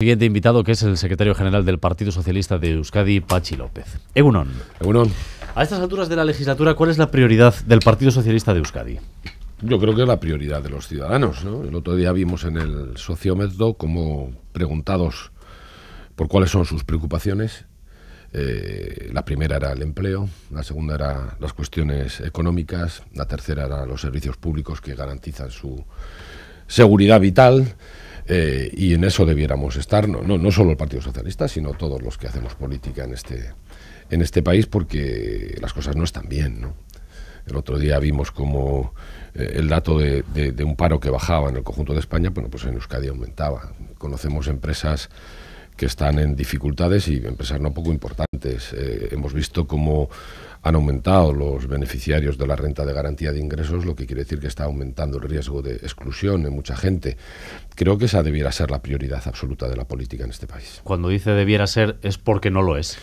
Siguiente invitado que es el secretario general del Partido Socialista de Euskadi, Pachi López. Egunon. Egunon. A estas alturas de la legislatura, ¿cuál es la prioridad del Partido Socialista de Euskadi? Yo creo que es la prioridad de los ciudadanos. ¿no? El otro día vimos en el sociómetro como preguntados por cuáles son sus preocupaciones. Eh, la primera era el empleo, la segunda era las cuestiones económicas, la tercera era los servicios públicos que garantizan su seguridad vital eh, y en eso debiéramos estar, no, solo el Partido Socialista, sino todos los que hacemos política en este, en este país, porque las cosas no están bien. El otro día vimos como eh, el dato de, de, un paro que bajaba en el conjunto de España, bueno, pues en Euskadi aumentaba. Conocemos empresas que están en dificultades y empresas no poco importantes. Eh, hemos visto cómo han aumentado los beneficiarios de la renta de garantía de ingresos, lo que quiere decir que está aumentando el riesgo de exclusión en mucha gente. Creo que esa debiera ser la prioridad absoluta de la política en este país. Cuando dice debiera ser, es porque no lo es.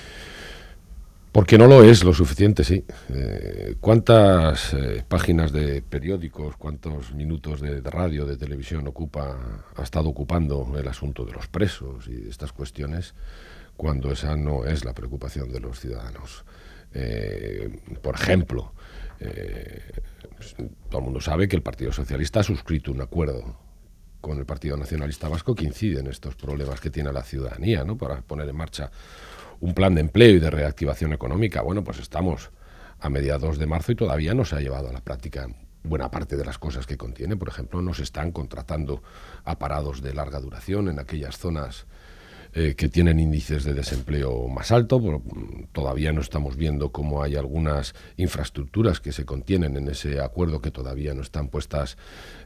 Porque no lo es lo suficiente, sí. Eh, ¿Cuántas eh, páginas de periódicos, cuántos minutos de, radio, de televisión ocupa, ha estado ocupando el asunto de los presos y estas cuestiones cuando esa no es la preocupación de los ciudadanos? Eh, por ejemplo, todo el mundo sabe que el Partido Socialista ha suscrito un acuerdo con el Partido Nacionalista Vasco que incide en estos problemas que tiene la ciudadanía, ¿no? Para poner en marcha un plan de empleo y de reactivación económica. Bueno, pues estamos a mediados de marzo y todavía no se ha llevado a la práctica buena parte de las cosas que contiene. Por ejemplo, no se están contratando a parados de larga duración en aquellas zonas eh, que tienen índices de desempleo más alto. Pero todavía no estamos viendo cómo hay algunas infraestructuras que se contienen en ese acuerdo que todavía no están puestas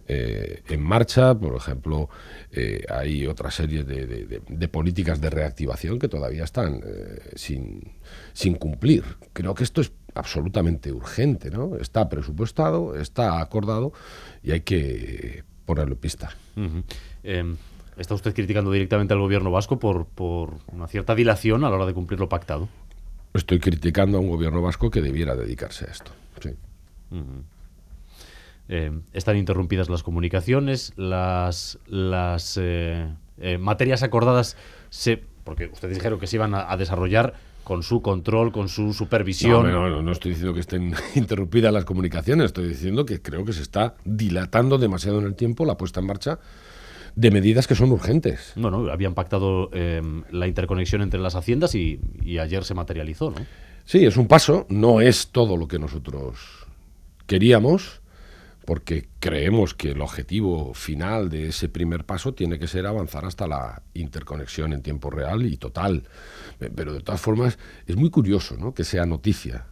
eh, en marcha. Por ejemplo, eh, hay otra serie de, políticas de reactivación que todavía están sin, cumplir. Creo que esto es absolutamente urgente, ¿no? Está presupuestado, está acordado y hay que ponerlo en pista. ¿Está usted criticando directamente al gobierno vasco por, una cierta dilación a la hora de cumplir lo pactado? Estoy criticando a un gobierno vasco que debiera dedicarse a esto. Sí. Eh, están interrumpidas las comunicaciones, las, las eh, eh, materias acordadas se, porque usted dijeron que se iban a, desarrollar con su control, con su supervisión. No, no, estoy diciendo que estén interrumpidas las comunicaciones, estoy diciendo que creo que se está dilatando demasiado en el tiempo la puesta en marcha de medidas que son urgentes. No, no, habían pactado em, la interconexión entre las haciendas y, y ayer se materializó, ¿no? Sí, es un paso, no es todo lo que nosotros queríamos, porque creemos que el objetivo final de ese primer paso tiene que ser avanzar hasta la interconexión en tiempo real y total. Pero de todas formas, es muy curioso ¿no? que sea noticia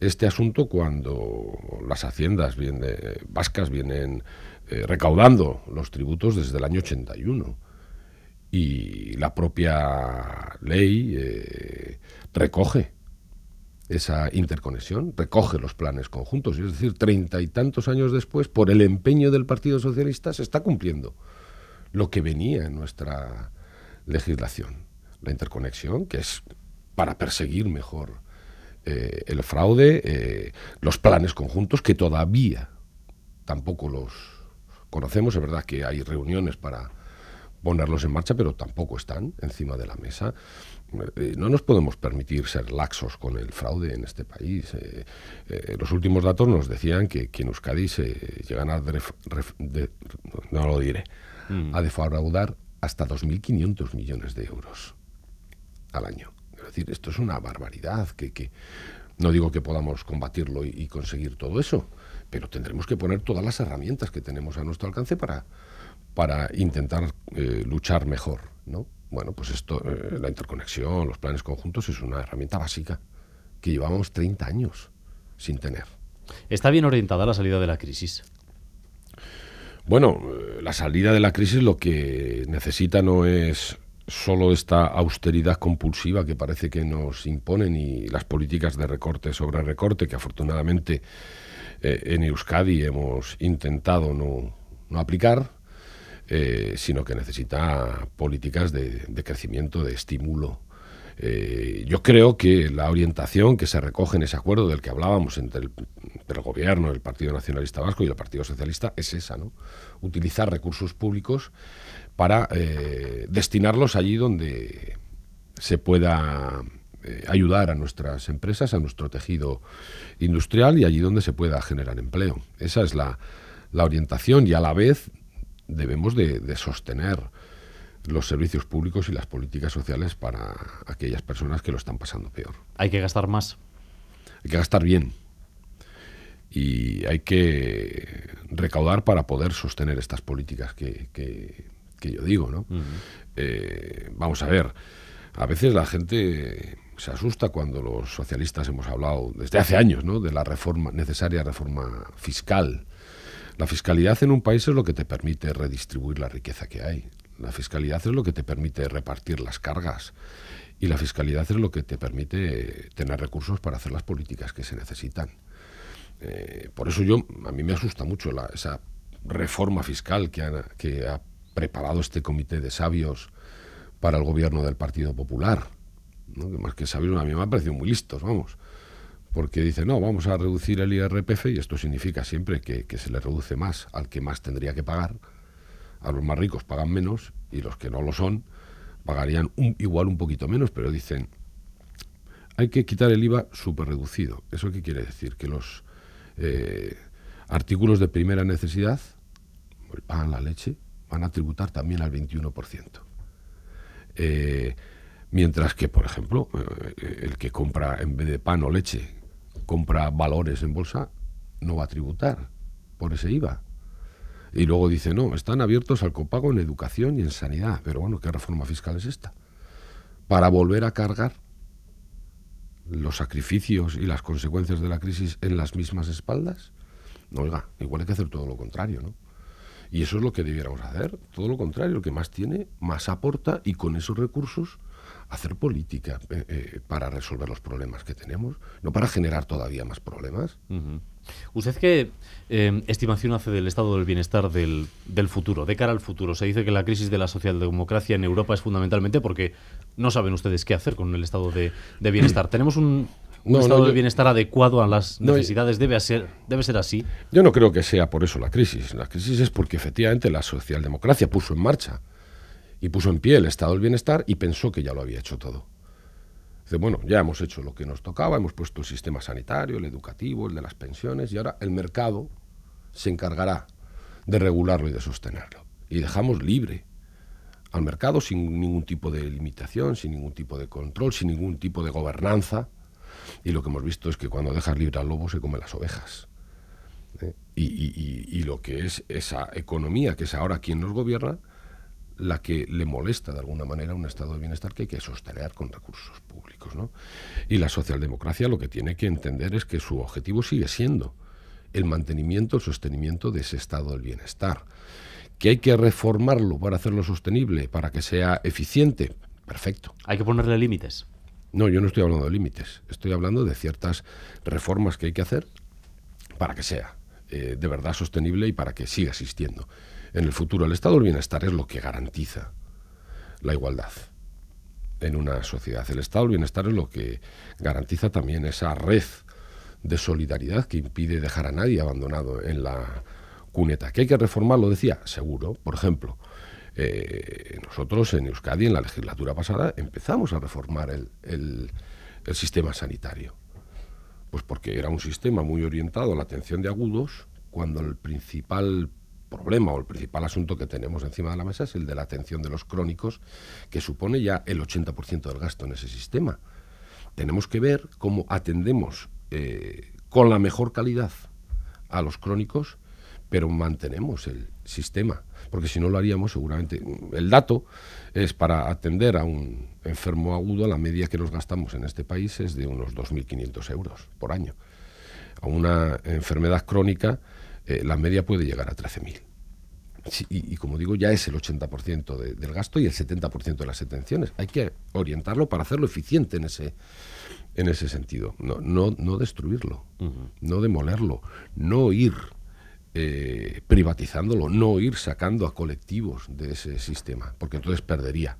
este asunto cuando las haciendas de, vascas vienen eh, recaudando los tributos desde el año 81 y la propia ley eh, recoge esa interconexión, recoge los planes conjuntos. Es decir, treinta y tantos años después, por el empeño del Partido Socialista, se está cumpliendo lo que venía en nuestra legislación. La interconexión, que es para perseguir mejor eh, el fraude, eh, los planes conjuntos, que todavía tampoco los conocemos. Es verdad que hay reuniones para ponerlos en marcha, pero tampoco están encima de la mesa. Eh, no nos podemos permitir ser laxos con el fraude en este país. los últimos datos nos decían que, que en Euskadi se llegan a, no lo diré, mm. a defraudar hasta 2.500 millones de euros al año. Es decir, esto es una barbaridad que, no digo que podamos combatirlo y, conseguir todo eso, pero tendremos que poner todas las herramientas que tenemos a nuestro alcance para, para intentar eh, luchar mejor, ¿no? Bueno, pues esto, eh, la interconexión, los planes conjuntos es una herramienta básica que llevamos 30 años sin tener. ¿Está bien orientada la salida de la crisis? Bueno, eh, la salida de la crisis lo que necesita no es solo esta austeridad compulsiva que parece que nos imponen y las políticas de recorte sobre recorte que afortunadamente eh, en Euskadi hemos intentado no, no aplicar, eh, sino que necesita políticas de, crecimiento, de estímulo. Eh, yo creo que la orientación que se recoge en ese acuerdo del que hablábamos entre el, gobierno, el Partido Nacionalista Vasco y el Partido Socialista es esa, ¿no? Utilizar recursos públicos para eh, destinarlos allí donde se pueda eh, ayudar a nuestras empresas, a nuestro tejido industrial y allí donde se pueda generar empleo. Esa es la, orientación y a la vez debemos de, sostener los servicios públicos y las políticas sociales para aquellas personas que lo están pasando peor. Hay que gastar más. Hay que gastar bien. Y hay que recaudar para poder sostener estas políticas que que yo digo, ¿no? Eh, vamos a ver, a veces la gente se asusta cuando los socialistas hemos hablado desde hace años, ¿no? De la reforma necesaria reforma fiscal. La fiscalidad en un país es lo que te permite redistribuir la riqueza que hay. La fiscalidad es lo que te permite repartir las cargas. Y la fiscalidad es lo que te permite tener recursos para hacer las políticas que se necesitan. Eh, por eso yo, a mí me asusta mucho esa reforma fiscal que ha preparado este comité de sabios para el gobierno del Partido Popular. más que sabios, a mí me han parecido muy listos, vamos. Porque dicen, no, vamos a reducir el IRPF y esto significa siempre que, se le reduce más al que más tendría que pagar. A los más ricos pagan menos y los que no lo son pagarían igual un poquito menos, pero dicen, hay que quitar el IVA súper reducido. ¿Eso qué quiere decir? Que los eh, artículos de primera necesidad, el pan, la leche, van a tributar también al 21%. Eh, mientras que, por ejemplo, eh, el que compra en vez de pan o leche, compra valores en bolsa, no va a tributar por ese IVA. Y luego dice, no, están abiertos al copago en educación y en sanidad. Pero bueno, ¿qué reforma fiscal es esta? Para volver a cargar los sacrificios y las consecuencias de la crisis en las mismas espaldas. Oiga, igual hay que hacer todo lo contrario, ¿no? Y eso es lo que debiéramos hacer. Todo lo contrario, el que más tiene, más aporta y con esos recursos hacer política eh, eh, para resolver los problemas que tenemos, no para generar todavía más problemas. ¿Usted qué em, estimación hace del estado del bienestar del, futuro, de cara al futuro? Se dice que la crisis de la socialdemocracia en Europa es fundamentalmente porque no saben ustedes qué hacer con el estado de, de bienestar. ¿Tenemos un, un estado del bienestar adecuado a las necesidades debe, ser, debe ser así. Yo no creo que sea por eso la crisis. La crisis es porque efectivamente la socialdemocracia puso en marcha y puso en pie el estado del bienestar y pensó que ya lo había hecho todo. Dice, bueno, ya hemos hecho lo que nos tocaba, hemos puesto el sistema sanitario, el educativo, el de las pensiones y ahora el mercado se encargará de regularlo y de sostenerlo. Y dejamos libre al mercado sin ningún tipo de limitación, sin ningún tipo de control, sin ningún tipo de gobernanza. Y lo que hemos visto es que cuando dejas libre al lobo se come las ovejas. ¿eh? Y, y, y, lo que es esa economía, que es ahora quien nos gobierna, la que le molesta de alguna manera un estado de bienestar que hay que sostener con recursos públicos. ¿no? Y la socialdemocracia lo que tiene que entender es que su objetivo sigue siendo el mantenimiento, el sostenimiento de ese estado del bienestar. Que hay que reformarlo para hacerlo sostenible, para que sea eficiente, perfecto. Hay que ponerle límites. No, yo no estoy hablando de límites, estoy hablando de ciertas reformas que hay que hacer para que sea eh, de verdad sostenible y para que siga existiendo. En el futuro, el estado del bienestar es lo que garantiza la igualdad en una sociedad. El estado del bienestar es lo que garantiza también esa red de solidaridad que impide dejar a nadie abandonado en la cuneta. ¿Que hay que reformar? Lo Decía, seguro. Por ejemplo, eh, nosotros en Euskadi, en la legislatura pasada, empezamos a reformar el, sistema sanitario. Pues porque era un sistema muy orientado a la atención de agudos, cuando el principal problema o el principal asunto que tenemos encima de la mesa es el de la atención de los crónicos, que supone ya el 80% del gasto en ese sistema. Tenemos que ver cómo atendemos eh, con la mejor calidad a los crónicos, pero mantenemos el, sistema, porque si no lo haríamos seguramente. El dato es para atender a un enfermo agudo, la media que nos gastamos en este país es de unos 2.500 euros por año. A una enfermedad crónica, eh, la media puede llegar a 13.000. Y, como digo, ya es el 80% del gasto y el 70% de las atenciones. Hay que orientarlo para hacerlo eficiente en ese, en ese sentido. No, no, no destruirlo, no demolerlo, no ir eh, privatizándolo, no ir sacando a colectivos de ese sistema, porque entonces perdería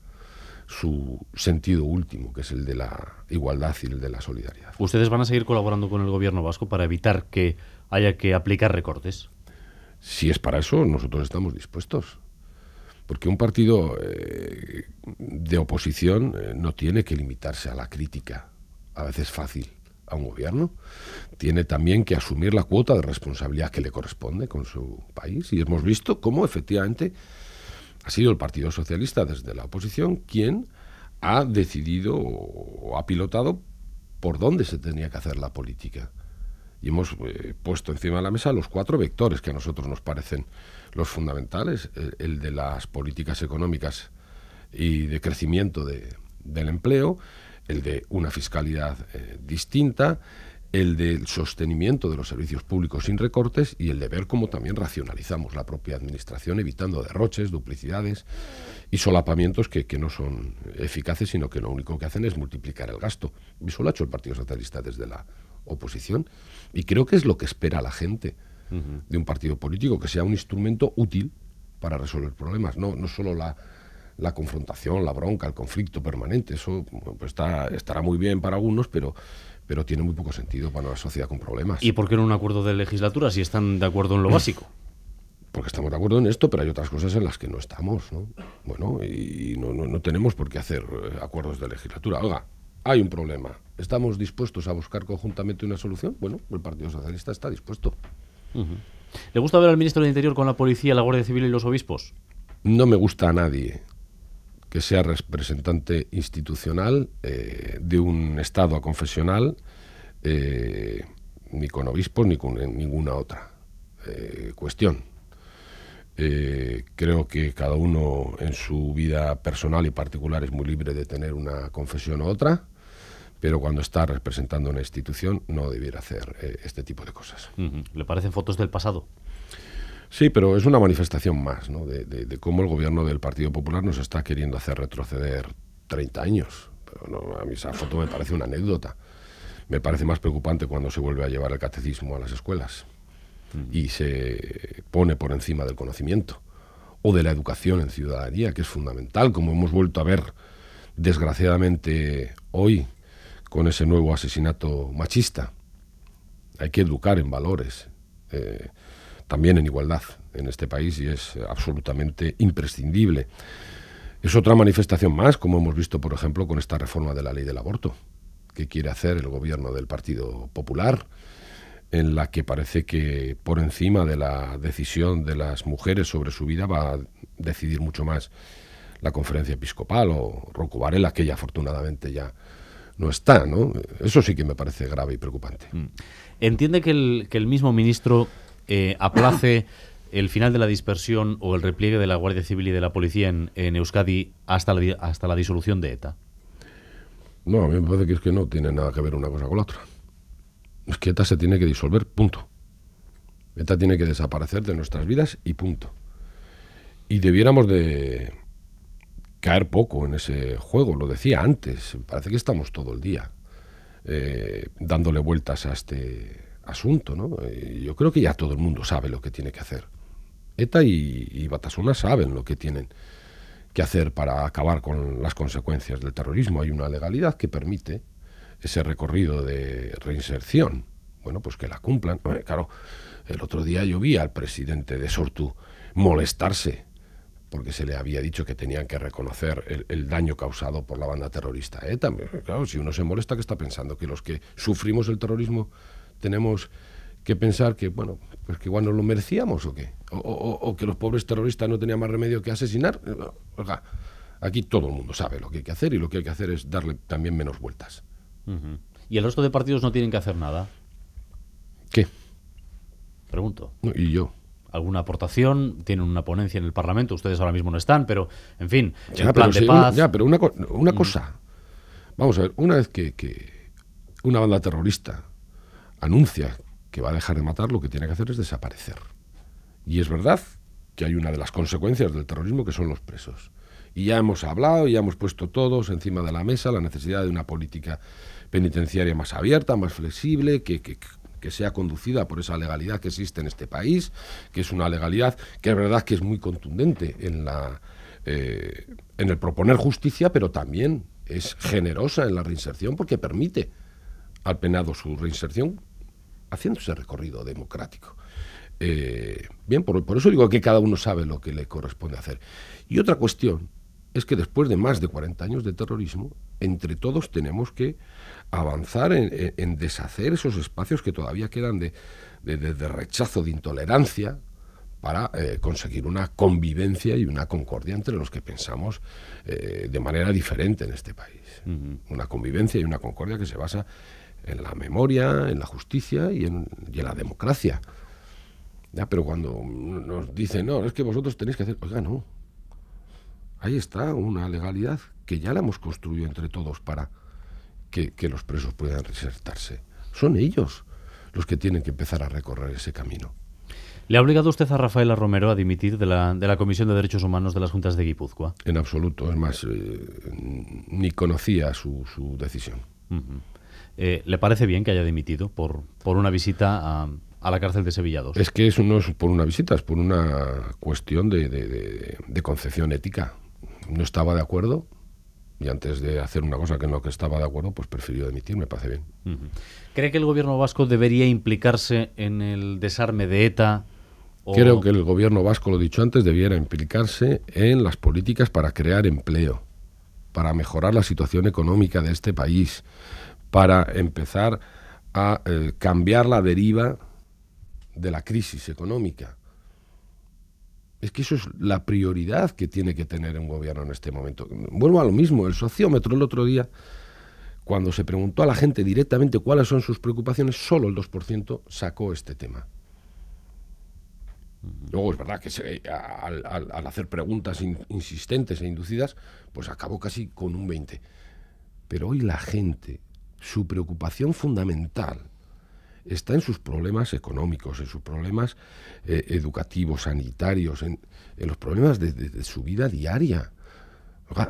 su sentido último, que es el de la igualdad y el de la solidaridad. ¿Ustedes van a seguir colaborando con el gobierno vasco para evitar que haya que aplicar recortes? Si es para eso, nosotros estamos dispuestos. Porque un partido eh, de oposición eh, no tiene que limitarse a la crítica, a veces fácil a un gobierno, tiene también que asumir la cuota de responsabilidad que le corresponde con su país. Y hemos visto cómo efectivamente ha sido el Partido Socialista desde la oposición quien ha decidido o ha pilotado por dónde se tenía que hacer la política. Y hemos eh, puesto encima de la mesa los cuatro vectores que a nosotros nos parecen los fundamentales, el, de las políticas económicas y de crecimiento del empleo, el de una fiscalidad eh, distinta, el del sostenimiento de los servicios públicos sin recortes y el de ver cómo también racionalizamos la propia administración, evitando derroches, duplicidades y solapamientos que, no son eficaces, sino que lo único que hacen es multiplicar el gasto. Y eso lo ha hecho el Partido Socialista desde la oposición y creo que es lo que espera la gente de un partido político, que sea un instrumento útil para resolver problemas, no, no solo la la confrontación, la bronca, el conflicto permanente. Eso pues estará muy bien para algunos, pero, pero tiene muy poco sentido para una sociedad con problemas. ¿Y por qué no un acuerdo de legislatura si están de acuerdo en lo mm. básico? Porque estamos de acuerdo en esto, pero hay otras cosas en las que no estamos, ¿no? Bueno, y no, tenemos por qué hacer eh, acuerdos de legislatura. Oiga, hay un problema. ¿Estamos dispuestos a buscar conjuntamente una solución? Bueno, el Partido Socialista está dispuesto. ¿Le gusta ver al ministro del Interior con la policía, la Guardia Civil y los obispos? No me gusta a nadie que sea representante institucional eh, de un Estado confesional, eh, ni con obispos ni con ninguna otra eh, cuestión. Eh, creo que cada uno en su vida personal y particular es muy libre de tener una confesión u otra, pero cuando está representando una institución no debiera hacer este tipo de cosas. ¿Le parecen fotos del pasado? Sí, pero es una manifestación más de, cómo el gobierno del Partido Popular nos está queriendo hacer retroceder 30 años. a mí esa foto me parece una anécdota. Me parece más preocupante cuando se vuelve a llevar el catecismo a las escuelas y mm. se pone por encima del conocimiento o de la educación en ciudadanía, que es fundamental, como hemos vuelto a ver desgraciadamente hoy con ese nuevo asesinato machista. Hay que educar en valores. Eh, también en igualdad en este país y es absolutamente imprescindible. Es otra manifestación más, como hemos visto, por ejemplo, con esta reforma de la ley del aborto, que quiere hacer el gobierno del Partido Popular, en la que parece que por encima de la decisión de las mujeres sobre su vida va a decidir mucho más la conferencia episcopal o Rocco Varela, que ya afortunadamente ya no está, ¿no? Eso sí que me parece grave y preocupante. Mm. Entiende que el, que el mismo ministro eh, aplace el final de la dispersión o el repliegue de la Guardia Civil y de la Policía en, Euskadi hasta la, hasta la disolución de ETA? No, a mí me parece que es que no tiene nada que ver una cosa con la otra. Es que ETA se tiene que disolver, punto. ETA tiene que desaparecer de nuestras vidas y punto. Y debiéramos de caer poco en ese juego, lo decía antes, parece que estamos todo el día eh, dándole vueltas a este, asunto. ¿no? Eh, yo creo que ya todo el mundo sabe lo que tiene que hacer. ETA y, Batasuna saben lo que tienen que hacer para acabar con las consecuencias del terrorismo. Hay una legalidad que permite ese recorrido de reinserción. Bueno, pues que la cumplan. Eh, claro, el otro día yo vi al presidente de Sortu molestarse porque se le había dicho que tenían que reconocer el, el, daño causado por la banda terrorista ETA. Eh, claro, si uno se molesta, ¿qué está pensando? ¿Que los que sufrimos el terrorismo tenemos que pensar que, bueno, pues que igual nos lo merecíamos o qué. O, que los pobres terroristas no tenían más remedio que asesinar. aquí todo el mundo sabe lo que hay que hacer y lo que hay que hacer es darle también menos vueltas. ¿Y el resto de partidos no tienen que hacer nada? ¿Qué? Pregunto. ¿Y yo? alguna aportación, tienen una ponencia en el Parlamento, ustedes ahora mismo no están, pero en fin, el plan de paz. ya, pero una, mm. cosa, vamos a ver, una vez que, una banda terrorista anuncia que va a dejar de matar, lo que tiene que hacer es desaparecer. Y es verdad que hay una de las consecuencias del terrorismo que son los presos. Y ya hemos hablado, ya hemos puesto todos encima de la mesa la necesidad de una política penitenciaria más abierta, más flexible, que, que, sea conducida por esa legalidad que existe en este país, que es una legalidad que es verdad que es muy contundente en, la, eh, en el proponer justicia, pero también es generosa en la reinserción porque permite al penado su reinserción haciendo ese recorrido democrático. Eh, bien, por, eso digo que cada uno sabe lo que le corresponde hacer. Y otra cuestión es que después de más de 40 años de terrorismo, entre todos tenemos que avanzar en, deshacer esos espacios que todavía quedan de, rechazo, de intolerancia, para eh, conseguir una convivencia y una concordia entre los que pensamos eh, de manera diferente en este país. Una convivencia y una concordia que se basa en la memoria, en la justicia y en, la democracia. Ya, pero cuando nos dicen, no, es que vosotros tenéis que hacer, oiga, no. Ahí está una legalidad que ya la hemos construido entre todos para que, los presos puedan resertarse Son ellos los que tienen que empezar a recorrer ese camino. ¿Le ha obligado usted a Rafaela Romero a dimitir de la, Comisión de Derechos Humanos de las Juntas de Guipúzcoa? En absoluto, es más, eh, ni conocía su, decisión. Eh, ¿Le parece bien que haya dimitido por, por una visita a, la cárcel de Sevilla II? Es que es no es por una visita, es por una cuestión de, concepción ética. No estaba de acuerdo, y antes de hacer una cosa que no que estaba de acuerdo, pues prefirió dimitir, me parece bien. ¿Cree que el gobierno vasco debería implicarse en el desarme de ETA? Creo que el gobierno vasco, lo dicho antes, debiera implicarse en las políticas para crear empleo, para mejorar la situación económica de este país, para empezar a eh, cambiar la deriva de la crisis económica. Es que eso es la prioridad que tiene que tener un gobierno en este momento. Vuelvo a lo mismo, el sociómetro el otro día, cuando se preguntó a la gente directamente cuáles son sus preocupaciones, solo el 2% sacó este tema. Luego es verdad que al, hacer preguntas insistentes e inducidas, pues acabó casi con un 20. Pero hoy la gente su preocupación fundamental está en sus problemas económicos, en sus problemas eh, educativos, sanitarios, en, los problemas de, su vida diaria.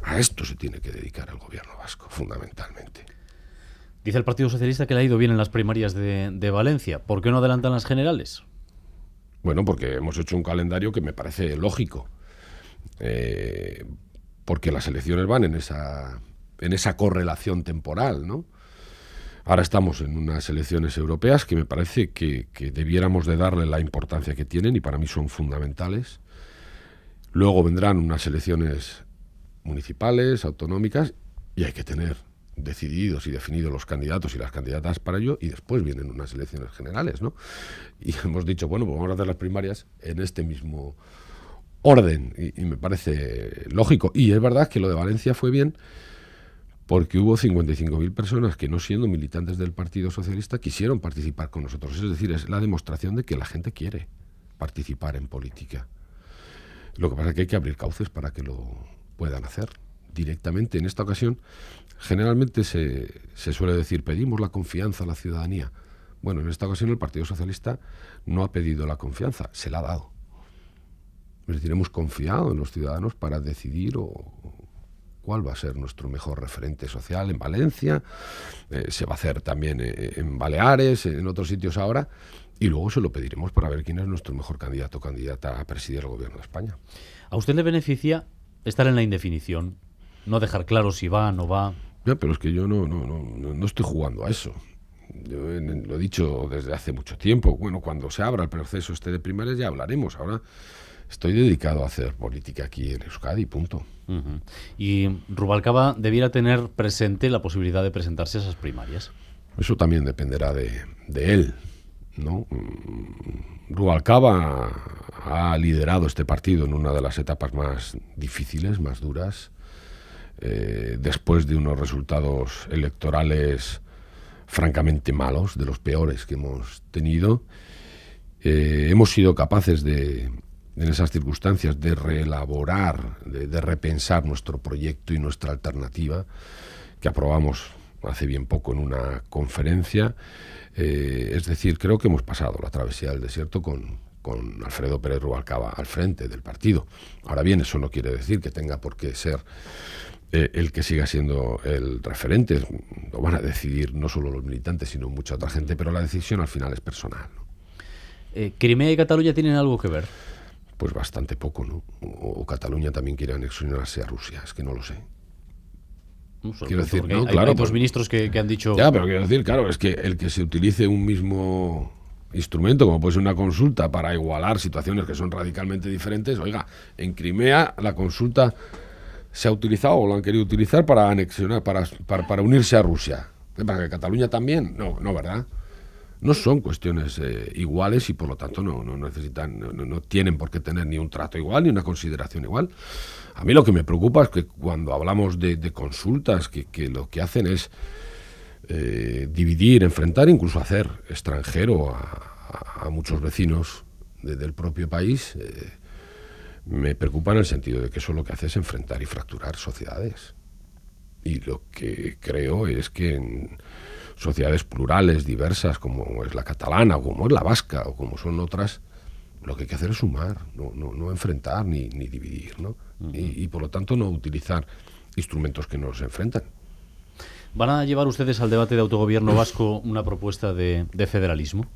A esto se tiene que dedicar el gobierno vasco, fundamentalmente. Dice el Partido Socialista que le ha ido bien en las primarias de, Valencia. ¿Por qué no adelantan las generales? Bueno, porque hemos hecho un calendario que me parece lógico. Eh, porque las elecciones van en esa, en esa correlación temporal, ¿no? Ahora estamos en unas elecciones europeas que me parece que, debiéramos de darle la importancia que tienen y para mí son fundamentales. Luego vendrán unas elecciones municipales, autonómicas, y hay que tener decididos y definidos los candidatos y las candidatas para ello, y después vienen unas elecciones generales, ¿no? Y hemos dicho, bueno, pues vamos a hacer las primarias en este mismo orden, y me parece lógico. Y es verdad que lo de Valencia fue bien, porque hubo 55.000 personas que no siendo militantes del Partido Socialista quisieron participar con nosotros. Es decir, es la demostración de que la gente quiere participar en política. Lo que pasa es que hay que abrir cauces para que lo puedan hacer directamente. En esta ocasión, generalmente se, suele decir, pedimos la confianza a la ciudadanía. Bueno, en esta ocasión el Partido Socialista no ha pedido la confianza, se la ha dado. Es decir, hemos confiado en los ciudadanos para decidir o, cuál va a ser nuestro mejor referente social en Valencia, eh, se va a hacer también eh, eh, en Baleares, en otros sitios ahora, y luego se lo pediremos para ver quién es nuestro mejor candidato o candidata a presidir el gobierno de España. ¿A usted le beneficia estar en la indefinición? No dejar claro si va o no va. Ya, pero es que yo no, no, no, no estoy jugando a eso. lo he dicho desde hace mucho tiempo. Bueno, cuando se abra el proceso este de primarias ya hablaremos. Ahora estoy dedicado a hacer política aquí en Euskadi, punto. Y Rubalcaba debiera tener presente la posibilidad de presentarse a esas primarias. Eso también dependerá de, él. ¿no? Rubalcaba ha liderado este partido en una de las etapas más difíciles, más duras, eh, después de unos resultados electorales francamente malos, de los peores que hemos tenido. Eh, hemos sido capaces de, en esas circunstancias de reelaborar, de, repensar nuestro proyecto y nuestra alternativa, que aprobamos hace bien poco en una conferencia. Eh, es decir, creo que hemos pasado la travesía del desierto con, con Alfredo Pérez Rubalcaba al frente del partido. Ahora bien, eso no quiere decir que tenga por qué ser eh, el que siga siendo el referente. Lo van a decidir no solo los militantes, sino mucha otra gente, pero la decisión al final es personal. Eh, ¿Crimea y Cataluña tienen algo que ver? pues bastante poco, ¿no? O, Cataluña también quiere anexionarse a Rusia, es que no lo sé. Quiero decir, claro. Hay pues- ministros que, han dicho. Ya, pero quiero decir, claro, es que el que se utilice un mismo instrumento, como puede ser una consulta, para igualar situaciones que son radicalmente diferentes, oiga, en Crimea la consulta se ha utilizado o lo han querido utilizar para anexionar, para, para, para unirse a Rusia. ¿Para que Cataluña también? No, no, ¿verdad? no son cuestiones eh, iguales y por lo tanto no, necesitan, no, tienen por qué tener ni un trato igual ni una consideración igual. A mí lo que me preocupa es que cuando hablamos de, consultas, que, lo que hacen es eh, dividir, enfrentar, incluso hacer extranjero a, muchos vecinos del propio país, eh, me preocupa en el sentido de que eso lo que hace es enfrentar y fracturar sociedades. Y lo que creo es que sociedades plurales, diversas, como es la catalana, o como es la vasca, o como son otras, lo que hay que hacer es sumar, no, no, enfrentar ni, ni dividir, ¿no? y, por lo tanto no utilizar instrumentos que nos enfrentan. ¿Van a llevar ustedes al debate de autogobierno vasco una propuesta de federalismo?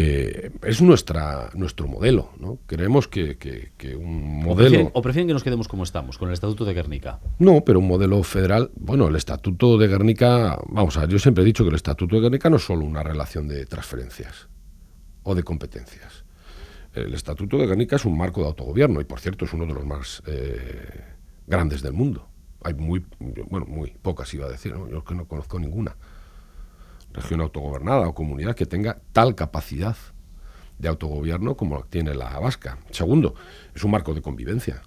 Eh, es nuestra, nuestro modelo. ¿no? Creemos que, un modelo... O prefieren, que nos quedemos como estamos, con el Estatuto de Guernica? No, pero un modelo federal... Bueno, el Estatuto de Guernica... Vamos a yo siempre he dicho que el Estatuto de Guernica no es solo una relación de transferencias o de competencias. El Estatuto de Guernica es un marco de autogobierno y, por cierto, es uno de los más eh, grandes del mundo. Hay muy, bueno, muy pocas iba a decir, yo que no conozco ninguna región autogobernada o comunidad que tenga tal capacidad de autogobierno como tiene la vasca. Segundo, es un marco de convivencia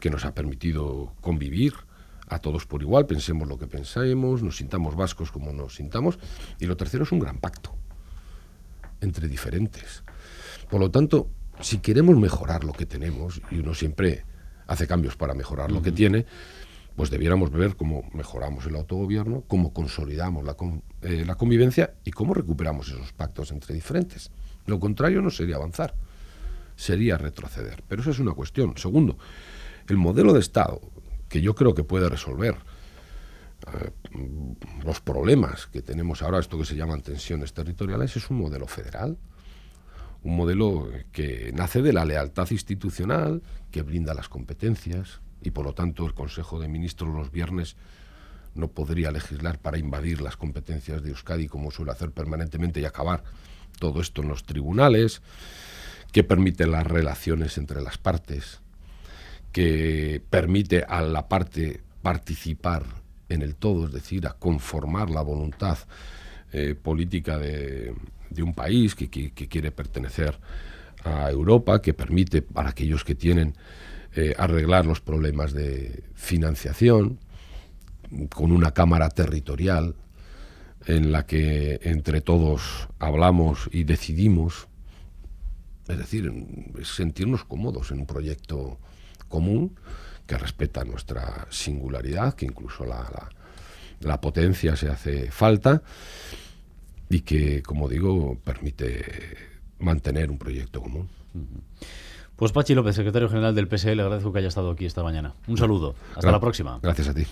que nos ha permitido convivir a todos por igual, pensemos lo que pensemos, nos sintamos vascos como nos sintamos. Y lo tercero es un gran pacto entre diferentes. Por lo tanto, si queremos mejorar lo que tenemos, y uno siempre hace cambios para mejorar lo que tiene, pues debiéramos ver cómo mejoramos el autogobierno, cómo consolidamos eh, la, convivencia y cómo recuperamos esos pactos entre diferentes. Lo contrario no sería avanzar, sería retroceder. Pero esa es una cuestión. Segundo, el modelo de Estado, que yo creo que puede resolver eh, los problemas que tenemos ahora, esto que se llaman tensiones territoriales, es un modelo federal, un modelo que nace de la lealtad institucional, que brinda las competencias, y por lo tanto el Consejo de Ministros los viernes no podría legislar para invadir las competencias de Euskadi como suele hacer permanentemente y acabar todo esto en los tribunales, que permite las relaciones entre las partes, que permite a la parte participar en el todo, es decir, a conformar la voluntad eh, política de, un país que quiere pertenecer a Europa, que permite para aquellos que tienen eh, arreglar los problemas de financiación con una cámara territorial en la que entre todos hablamos y decidimos, es decir, sentirnos cómodos en un proyecto común que respeta nuestra singularidad, que incluso la, la, potencia se hace falta y que, como digo, permite mantener un proyecto común. Pues Pachi López, secretario general del PSL, agradezco que haya estado aquí esta mañana. Un saludo. Hasta la próxima. Gracias a ti.